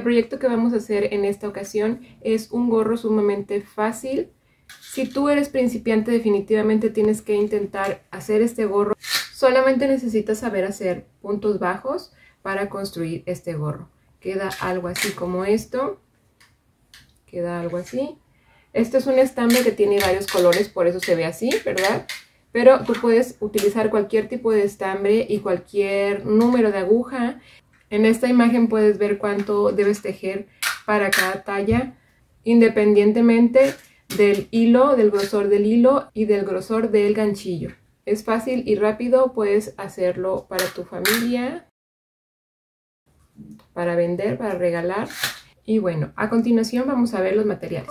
El proyecto que vamos a hacer en esta ocasión es un gorro sumamente fácil. Si tú eres principiante definitivamente tienes que intentar hacer este gorro. Solamente necesitas saber hacer puntos bajos para construir este gorro. Queda algo así como esto. Queda algo así. Este es un estambre que tiene varios colores, por eso se ve así, ¿verdad? Pero tú puedes utilizar cualquier tipo de estambre y cualquier número de aguja en esta imagen puedes ver cuánto debes tejer para cada talla, independientemente del hilo, del grosor del hilo y del grosor del ganchillo. Es fácil y rápido, puedes hacerlo para tu familia, para vender, para regalar. Y bueno, a continuación vamos a ver los materiales.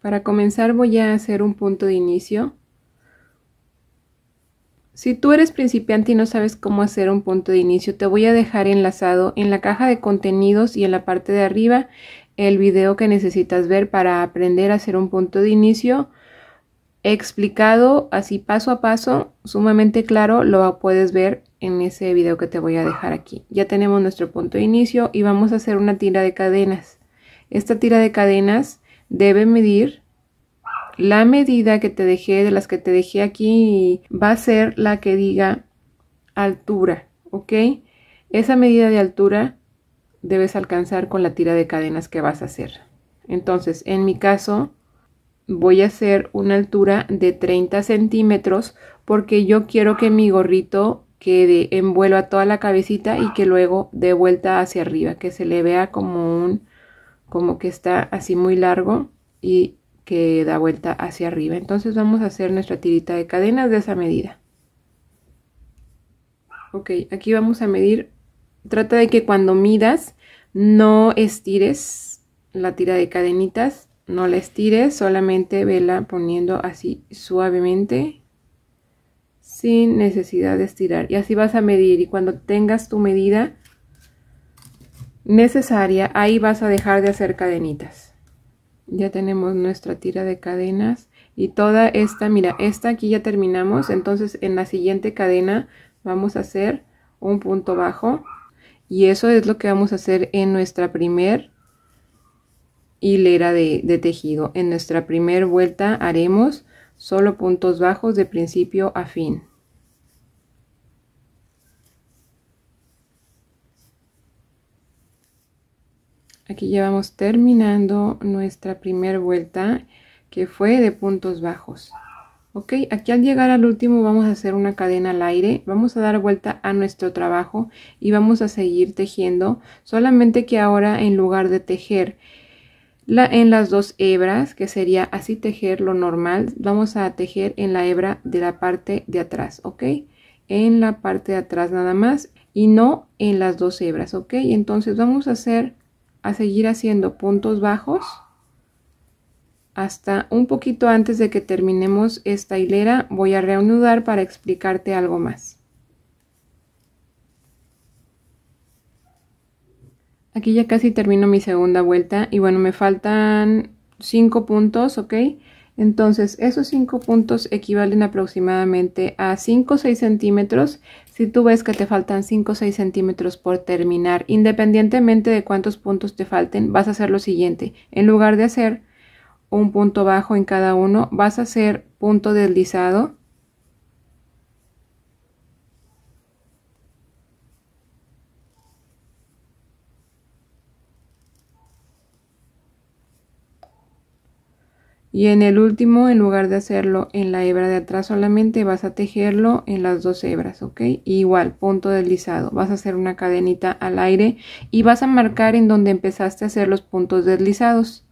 Para comenzar voy a hacer un punto de inicio. Si tú eres principiante y no sabes cómo hacer un punto de inicio, te voy a dejar enlazado en la caja de contenidos y en la parte de arriba el video que necesitas ver para aprender a hacer un punto de inicio explicado así paso a paso, sumamente claro, lo puedes ver en ese video que te voy a dejar aquí. Ya tenemos nuestro punto de inicio y vamos a hacer una tira de cadenas. Esta tira de cadenas debe medir la medida que te dejé, de las que te dejé aquí, va a ser la que diga altura, ¿ok? Esa medida de altura debes alcanzar con la tira de cadenas que vas a hacer. Entonces, en mi caso, voy a hacer una altura de 30 centímetros porque yo quiero que mi gorrito quede envuelva toda la cabecita y que luego de vuelta hacia arriba, que se le vea como un como que está así muy largo y que da vuelta hacia arriba. Entonces vamos a hacer nuestra tirita de cadenas de esa medida. Ok, aquí vamos a medir. Trata de que cuando midas no estires la tira de cadenitas, no la estires, solamente vela poniendo así suavemente sin necesidad de estirar. Y así vas a medir y cuando tengas tu medida necesaria, ahí vas a dejar de hacer cadenitas. Ya tenemos nuestra tira de cadenas y toda esta, mira, esta aquí ya terminamos, entonces en la siguiente cadena vamos a hacer un punto bajo y eso es lo que vamos a hacer en nuestra primer hilera de, de tejido. En nuestra primera vuelta haremos solo puntos bajos de principio a fin. Aquí ya vamos terminando nuestra primera vuelta que fue de puntos bajos. Ok, aquí al llegar al último vamos a hacer una cadena al aire, vamos a dar vuelta a nuestro trabajo y vamos a seguir tejiendo, solamente que ahora en lugar de tejer en las dos hebras, que sería así tejer lo normal, vamos a tejer en la hebra de la parte de atrás, ¿ok? En la parte de atrás nada más y no en las dos hebras, ¿ok? Entonces vamos a hacer a seguir haciendo puntos bajos hasta un poquito antes de que terminemos esta hilera voy a reanudar para explicarte algo más. Aquí ya casi termino mi segunda vuelta y bueno me faltan cinco puntos, ok. Entonces, esos cinco puntos equivalen aproximadamente a 5 o 6 centímetros. Si tú ves que te faltan 5 o 6 centímetros por terminar, independientemente de cuántos puntos te falten, vas a hacer lo siguiente. En lugar de hacer un punto bajo en cada uno, vas a hacer punto deslizado Y en el último, en lugar de hacerlo en la hebra de atrás solamente, vas a tejerlo en las dos hebras, ¿ok? igual, punto deslizado. Vas a hacer una cadenita al aire y vas a marcar en donde empezaste a hacer los puntos deslizados.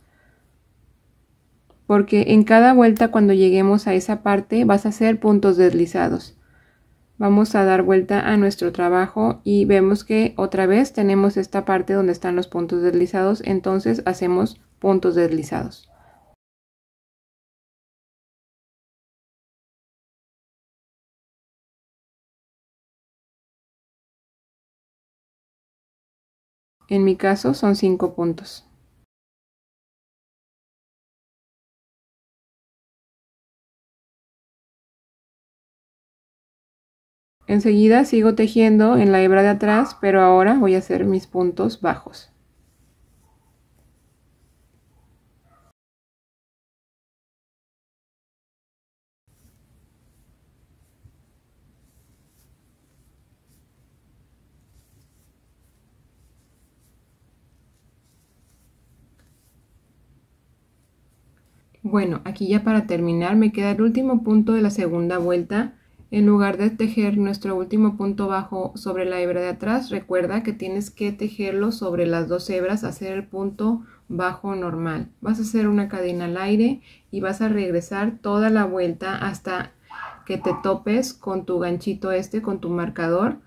Porque en cada vuelta cuando lleguemos a esa parte vas a hacer puntos deslizados. Vamos a dar vuelta a nuestro trabajo y vemos que otra vez tenemos esta parte donde están los puntos deslizados, entonces hacemos puntos deslizados. En mi caso son 5 puntos. Enseguida sigo tejiendo en la hebra de atrás, pero ahora voy a hacer mis puntos bajos. Bueno, aquí ya para terminar me queda el último punto de la segunda vuelta. En lugar de tejer nuestro último punto bajo sobre la hebra de atrás, recuerda que tienes que tejerlo sobre las dos hebras, hacer el punto bajo normal. Vas a hacer una cadena al aire y vas a regresar toda la vuelta hasta que te topes con tu ganchito este, con tu marcador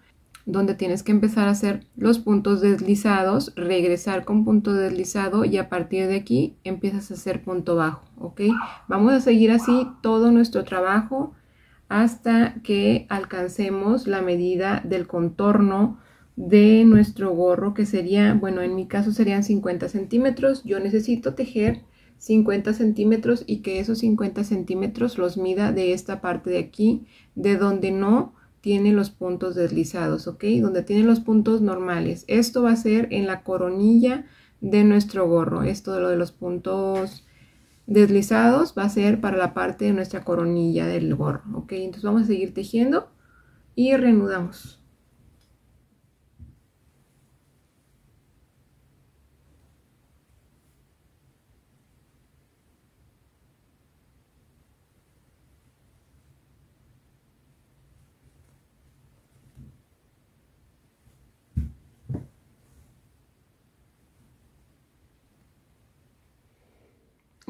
donde tienes que empezar a hacer los puntos deslizados, regresar con punto deslizado y a partir de aquí empiezas a hacer punto bajo, ¿ok? Vamos a seguir así todo nuestro trabajo hasta que alcancemos la medida del contorno de nuestro gorro que sería, bueno, en mi caso serían 50 centímetros, yo necesito tejer 50 centímetros y que esos 50 centímetros los mida de esta parte de aquí, de donde no tiene los puntos deslizados, ¿ok? Donde tiene los puntos normales. Esto va a ser en la coronilla de nuestro gorro. Esto de lo de los puntos deslizados va a ser para la parte de nuestra coronilla del gorro, ¿ok? Entonces vamos a seguir tejiendo y reanudamos.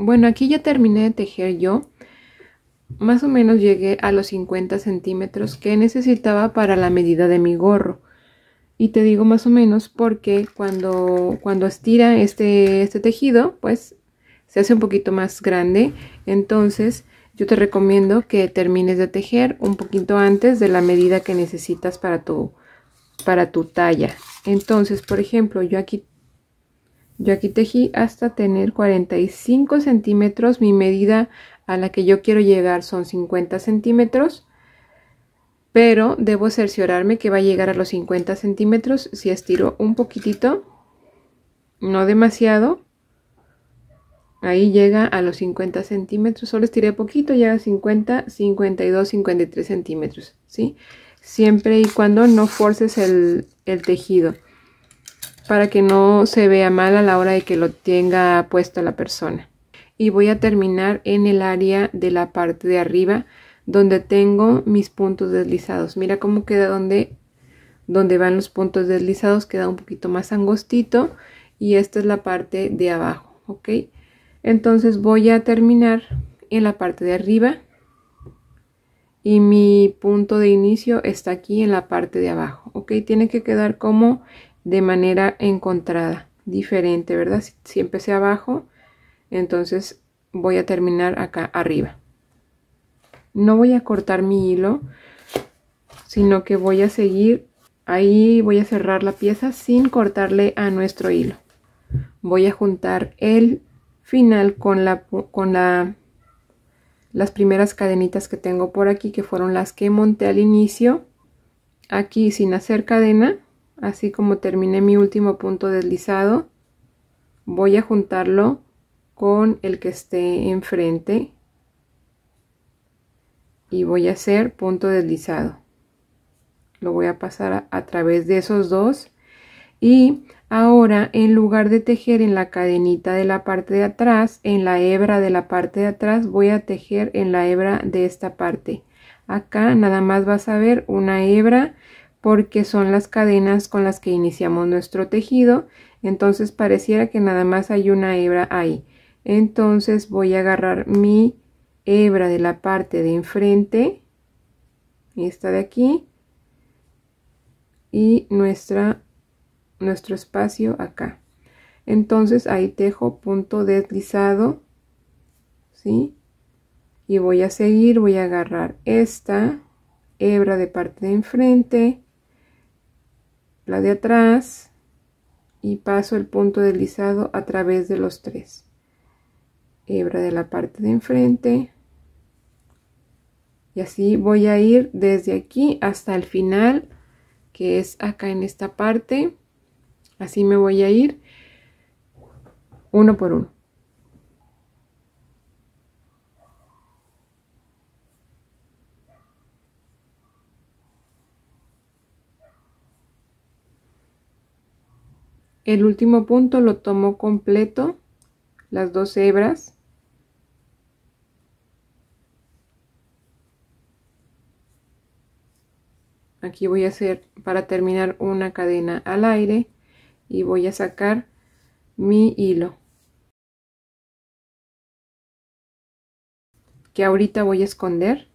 Bueno, aquí ya terminé de tejer yo. Más o menos llegué a los 50 centímetros que necesitaba para la medida de mi gorro. Y te digo más o menos porque cuando, cuando estira este, este tejido, pues se hace un poquito más grande. Entonces yo te recomiendo que termines de tejer un poquito antes de la medida que necesitas para tu, para tu talla. Entonces, por ejemplo, yo aquí yo aquí tejí hasta tener 45 centímetros. Mi medida a la que yo quiero llegar son 50 centímetros. Pero debo cerciorarme que va a llegar a los 50 centímetros si estiro un poquitito. No demasiado. Ahí llega a los 50 centímetros. Solo estiré poquito, llega a 50, 52, 53 centímetros. ¿sí? Siempre y cuando no forces el tejido para que no se vea mal a la hora de que lo tenga puesto la persona. Y voy a terminar en el área de la parte de arriba donde tengo mis puntos deslizados. Mira cómo queda donde, donde van los puntos deslizados, queda un poquito más angostito y esta es la parte de abajo, ¿ok? Entonces voy a terminar en la parte de arriba y mi punto de inicio está aquí en la parte de abajo, ¿ok? Tiene que quedar como de manera encontrada, diferente, ¿verdad? Si, empecé abajo, entonces voy a terminar acá arriba. No voy a cortar mi hilo, sino que voy a seguir, ahí voy a cerrar la pieza sin cortarle a nuestro hilo. Voy a juntar el final con la, con la las primeras cadenitas que tengo por aquí que fueron las que monté al inicio aquí sin hacer cadena así como terminé mi último punto deslizado voy a juntarlo con el que esté enfrente y voy a hacer punto deslizado lo voy a pasar a, través de esos dos y ahora en lugar de tejer en la cadenita de la parte de atrás en la hebra de la parte de atrás voy a tejer en la hebra de esta parte acá nada más vas a ver una hebra porque son las cadenas con las que iniciamos nuestro tejido, entonces pareciera que nada más hay una hebra ahí. Entonces voy a agarrar mi hebra de la parte de enfrente, esta de aquí, y nuestra, nuestro espacio acá. Entonces ahí tejo punto deslizado, ¿sí? Y voy a seguir, voy a agarrar esta hebra de parte de enfrente, la de atrás y paso el punto deslizado a través de los tres hebra de la parte de enfrente y así voy a ir desde aquí hasta el final que es acá en esta parte así me voy a ir uno por uno El último punto lo tomo completo, las dos hebras. Aquí voy a hacer para terminar una cadena al aire y voy a sacar mi hilo. Que ahorita voy a esconder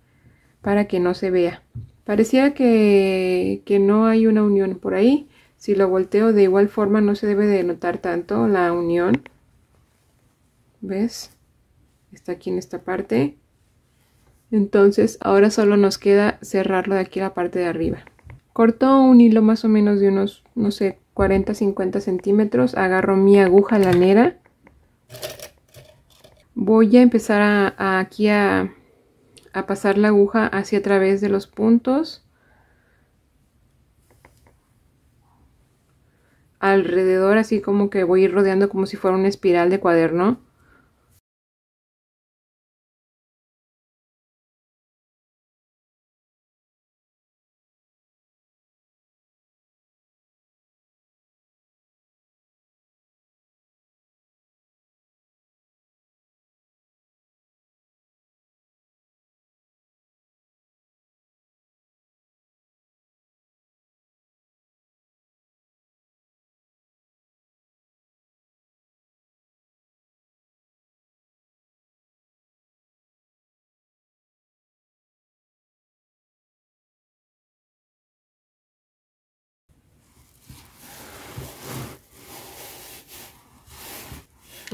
para que no se vea. parecía que, que no hay una unión por ahí, si lo volteo de igual forma no se debe de notar tanto la unión. ¿Ves? Está aquí en esta parte. Entonces ahora solo nos queda cerrarlo de aquí a la parte de arriba. Corto un hilo más o menos de unos, no sé, 40-50 centímetros. Agarro mi aguja lanera. Voy a empezar aquí a, a pasar la aguja hacia a través de los puntos alrededor, así como que voy ir rodeando como si fuera una espiral de cuaderno.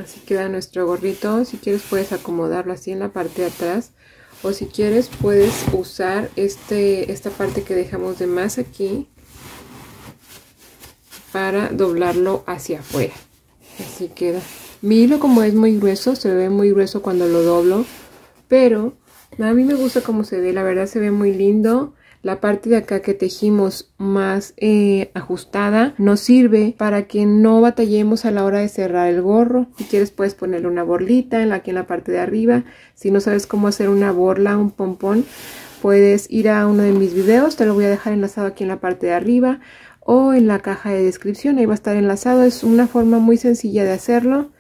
Así queda nuestro gorrito. Si quieres puedes acomodarlo así en la parte de atrás. O si quieres puedes usar este, esta parte que dejamos de más aquí para doblarlo hacia afuera. Así queda. Mi hilo como es muy grueso, se ve muy grueso cuando lo doblo. Pero a mí me gusta cómo se ve, la verdad se ve muy lindo la parte de acá que tejimos más eh, ajustada nos sirve para que no batallemos a la hora de cerrar el gorro si quieres puedes ponerle una borlita en aquí en la parte de arriba si no sabes cómo hacer una borla un pompón puedes ir a uno de mis videos te lo voy a dejar enlazado aquí en la parte de arriba o en la caja de descripción ahí va a estar enlazado es una forma muy sencilla de hacerlo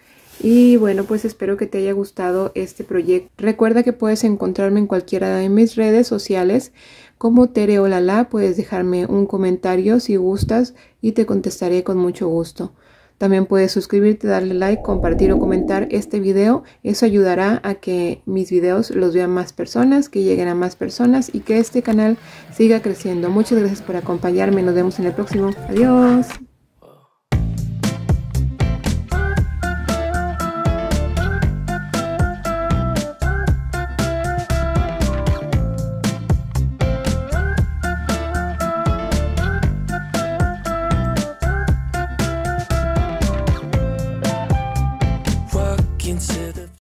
y bueno, pues espero que te haya gustado este proyecto. Recuerda que puedes encontrarme en cualquiera de mis redes sociales como Tere Olala. Puedes dejarme un comentario si gustas y te contestaré con mucho gusto. También puedes suscribirte, darle like, compartir o comentar este video. Eso ayudará a que mis videos los vean más personas, que lleguen a más personas y que este canal siga creciendo. Muchas gracias por acompañarme. Nos vemos en el próximo. Adiós.